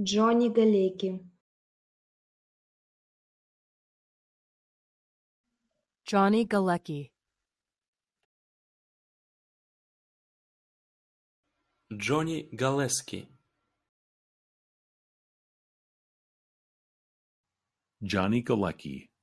Johnny galecki Johnny Galecki Johnny Galecki. Johnny Galecki